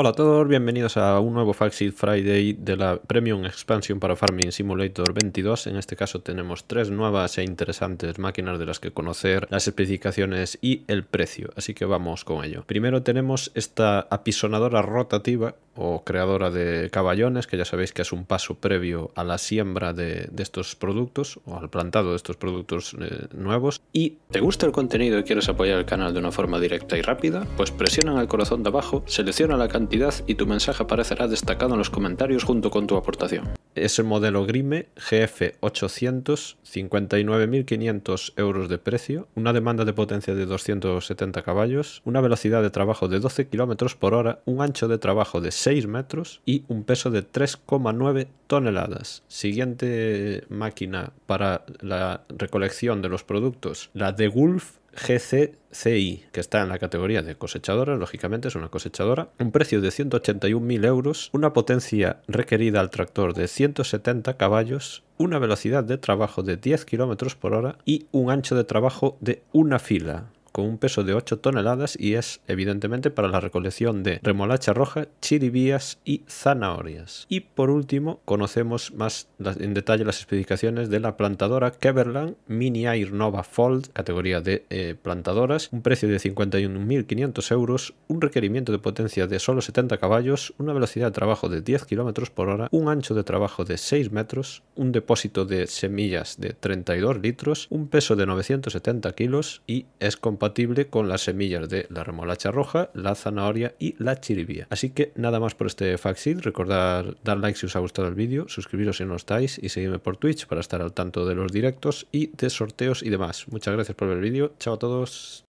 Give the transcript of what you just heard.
Hola a todos, bienvenidos a un nuevo Faxit Friday de la Premium Expansion para Farming Simulator 22. En este caso tenemos tres nuevas e interesantes máquinas de las que conocer las especificaciones y el precio, así que vamos con ello. Primero tenemos esta apisonadora rotativa o creadora de caballones, que ya sabéis que es un paso previo a la siembra de, estos productos o al plantado de estos productos eh, nuevos. Y te gusta el contenido y quieres apoyar el canal de una forma directa y rápida, pues presiona el corazón de abajo, selecciona la cantidad y tu mensaje aparecerá destacado en los comentarios junto con tu aportación. Es el modelo Grime GF 800, 59.500 euros de precio, una demanda de potencia de 270 caballos, una velocidad de trabajo de 12 kilómetros por hora, un ancho de trabajo de metros y un peso de 3,9 toneladas. Siguiente máquina para la recolección de los productos, la de Gulf GCCI, que está en la categoría de cosechadora, lógicamente es una cosechadora, un precio de 181.000 euros, una potencia requerida al tractor de 170 caballos, una velocidad de trabajo de 10 km por hora y un ancho de trabajo de una fila con un peso de 8 toneladas y es evidentemente para la recolección de remolacha roja, chiribías y zanahorias. Y por último, conocemos más en detalle las especificaciones de la plantadora Keverland Mini Air Nova Fold, categoría de eh, plantadoras, un precio de 51.500 euros, un requerimiento de potencia de solo 70 caballos, una velocidad de trabajo de 10 km por hora, un ancho de trabajo de 6 metros, un depósito de semillas de 32 litros, un peso de 970 kilos y es compatible compatible con las semillas de la remolacha roja, la zanahoria y la chiribía. Así que nada más por este factsheet. Recordad dar like si os ha gustado el vídeo, suscribiros si no estáis y seguirme por Twitch para estar al tanto de los directos y de sorteos y demás. Muchas gracias por ver el vídeo. Chao a todos.